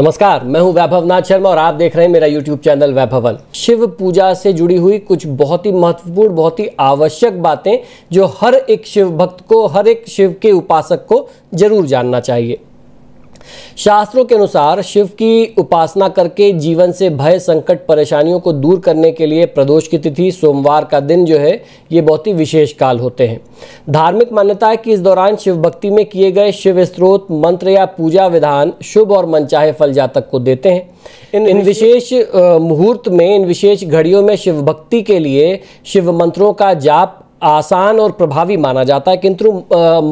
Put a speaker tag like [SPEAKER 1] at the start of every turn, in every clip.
[SPEAKER 1] नमस्कार मैं हूं वैभव नाथ शर्मा और आप देख रहे हैं मेरा यूट्यूब चैनल वैभवन शिव पूजा से जुड़ी हुई कुछ बहुत ही महत्वपूर्ण बहुत ही आवश्यक बातें जो हर एक शिव भक्त को हर एक शिव के उपासक को जरूर जानना चाहिए शास्त्रों के अनुसार शिव की उपासना करके जीवन से भय संकट परेशानियों को दूर करने के लिए प्रदोष की तिथि सोमवार का दिन जो है ये बहुत ही विशेष काल होते हैं धार्मिक मान्यता है कि इस दौरान शिव भक्ति में किए गए शिव स्त्रोत मंत्र या पूजा विधान शुभ और मनचाहे फल जातक को देते हैं इन इन विशेष मुहूर्त में इन विशेष घड़ियों में शिव भक्ति के लिए शिव मंत्रों का जाप आसान और प्रभावी माना जाता है किंतु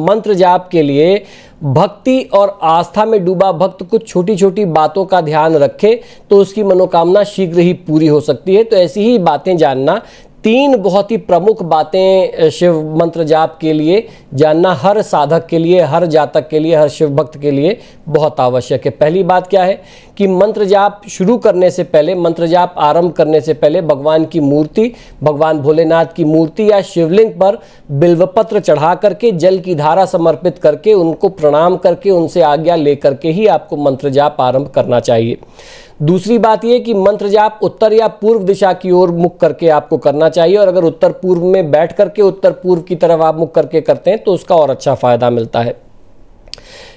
[SPEAKER 1] मंत्र जाप के लिए भक्ति और आस्था में डूबा भक्त कुछ छोटी छोटी बातों का ध्यान रखे तो उसकी मनोकामना शीघ्र ही पूरी हो सकती है तो ऐसी ही बातें जानना तीन बहुत ही प्रमुख बातें शिव मंत्र जाप के लिए जानना हर साधक के लिए हर जातक के लिए हर शिव भक्त के लिए बहुत आवश्यक है पहली बात क्या है कि मंत्र जाप शुरू करने से पहले मंत्र जाप आरंभ करने से पहले भगवान की मूर्ति भगवान भोलेनाथ की मूर्ति या शिवलिंग पर बिल्वपत्र चढ़ा करके जल की धारा समर्पित करके उनको प्रणाम करके उनसे आज्ञा ले करके ही आपको मंत्र जाप आरंभ करना चाहिए दूसरी बात यह कि मंत्र जाप उत्तर या पूर्व दिशा की ओर मुख करके आपको करना चाहिए और अगर उत्तर पूर्व में बैठ करके उत्तर पूर्व की तरफ आप मुख करके करते हैं तो उसका और अच्छा फ़ायदा मिलता है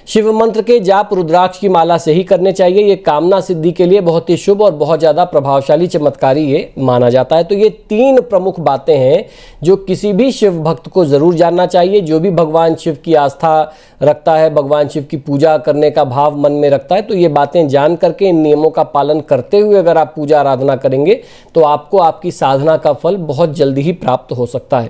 [SPEAKER 1] शिव मंत्र के जाप रुद्राक्ष की माला से ही करने चाहिए ये कामना सिद्धि के लिए बहुत ही शुभ और बहुत ज़्यादा प्रभावशाली चमत्कारी ये माना जाता है तो ये तीन प्रमुख बातें हैं जो किसी भी शिव भक्त को ज़रूर जानना चाहिए जो भी भगवान शिव की आस्था रखता है भगवान शिव की पूजा करने का भाव मन में रखता है तो ये बातें जान करके इन नियमों का पालन करते हुए अगर आप पूजा आराधना करेंगे तो आपको आपकी साधना का फल बहुत जल्दी ही प्राप्त हो सकता है